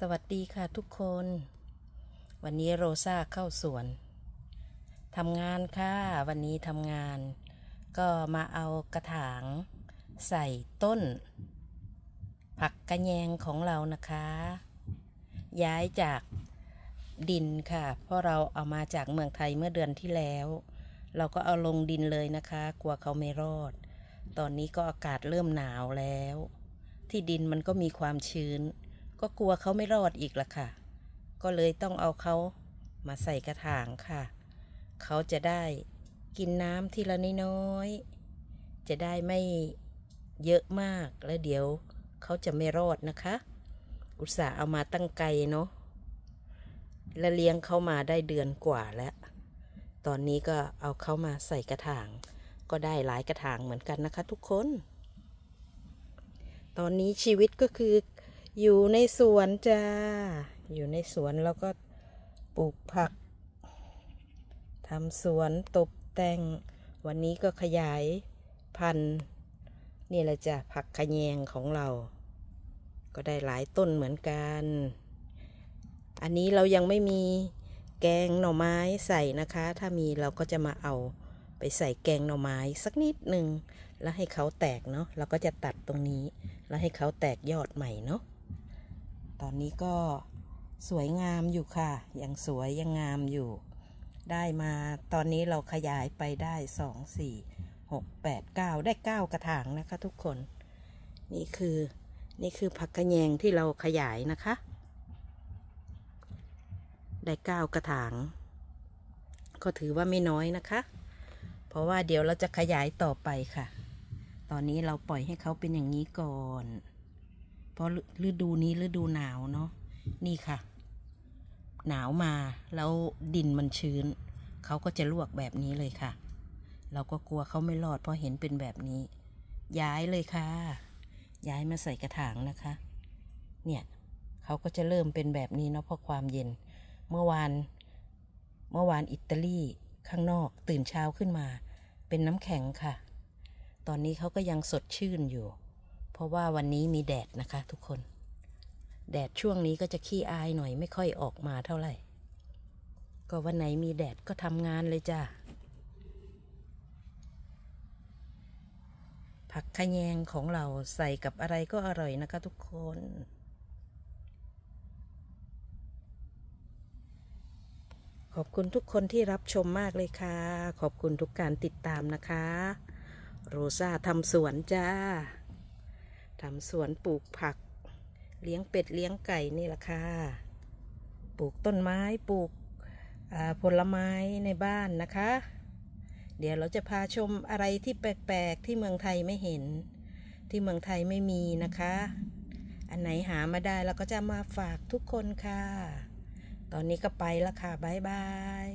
สวัสดีค่ะทุกคน วันนี้โรซาเข้าสวนทำงานค่ะ วันนี้ทำงาน ก็มาเอากระถางใส่ต้น ผักกระแยงของเรานะคะ ย้ายจากดินค่ะ เพราะเราเอามาจากเมืองไทยเมื่อเดือนที่แล้ว เราก็เอาลงดินเลยนะคะ กลัวเขาไม่รอด ตอนนี้ก็อากาศเริ่มหนาวแล้ว ที่ดินมันก็มีความชื้นก็กลัวเขาไม่รอดอีกละค่ะ ก็เลยต้องเอาเขามาใส่กระถางค่ะ เขาจะได้กินน้ำทีละน้อยๆจะได้ไม่เยอะมาก แล้วเดี๋ยวเขาจะไม่รอดนะคะ อุตส่าห์เอามาตั้งไกลเนาะ และเลี้ยงเขามาได้เดือนกว่าแล้ว ตอนนี้ก็เอาเขามาใส่กระถาง ก็ได้หลายกระถางเหมือนกันนะคะ ทุกคน ตอนนี้ชีวิตก็คืออยู่ในสวนจ้า อยู่ในสวนแล้วก็ปลูกผัก ทำสวนตกแต่ง วันนี้ก็ขยายพันธุ์ นี่แหละจ้ะผักขยงของเรา ก็ได้หลายต้นเหมือนกัน อันนี้เรายังไม่มีแกงหน่อไม้ใส่นะคะ ถ้ามีเราก็จะมาเอาไปใส่แกงหน่อไม้สักนิดหนึ่ง แล้วให้เขาแตกเนาะ เราก็จะตัดตรงนี้ แล้วให้เขาแตกยอดใหม่เนาะตอนนี้ก็สวยงามอยู่ค่ะ ยังสวยยังงามอยู่ ได้มา ตอนนี้เราขยายไปได้สองสี่หกแปดเก้าได้เก้ากระถางนะคะ ทุกคน นี่คือนี่คือผักกระแยงที่เราขยายนะคะ ได้เก้ากระถาง ก็ถือว่าไม่น้อยนะคะ เพราะว่าเดี๋ยวเราจะขยายต่อไปค่ะ ตอนนี้เราปล่อยให้เขาเป็นอย่างนี้ก่อนพราะฤดูนี้ฤดูหนาวเนาะนี่ค่ะ หนาวมา แล้ว ดินมันชื้น เขาก็จะลวกแบบนี้เลยค่ะ เราก็กลัวเขาไม่รอดเพราะเห็นเป็นแบบนี้ ย้ายเลยค่ะ ย้ายมาใส่กระถางนะคะ เนี่ย เขาก็จะเริ่มเป็นแบบนี้เนาะเพราะความเย็น เมื่อวาน เมื่อวานอิตาลีข้างนอก ตื่นเช้าขึ้นมา เป็นน้ำแข็งค่ะ ตอนนี้เขาก็ยังสดชื่นอยู่เพราะว่าวันนี้มีแดดนะคะ ทุกคน แดดช่วงนี้ก็จะขี้อายหน่อยไม่ค่อยออกมาเท่าไหร่ ก็วันไหนมีแดดก็ทำงานเลยจ้าผักขยงของเราใส่กับอะไรก็อร่อยนะคะทุกคน ขอบคุณทุกคนที่รับชมมากเลยค่ะ ขอบคุณทุกการติดตามนะคะ โรซาทำสวน จ้าทำสวนปลูกผัก เลี้ยงเป็ดเลี้ยงไก่นี่แหละค่ะปลูกต้นไม้ปลูกผลไม้ในบ้านนะคะ เดี๋ยวเราจะพาชมอะไรที่แปลกๆ ที่เมืองไทยไม่เห็น ที่เมืองไทยไม่มีนะคะ อันไหนหามาได้เราก็จะมาฝากทุกคนค่ะ ตอนนี้ก็ไปละค่ะบ๊ายบาย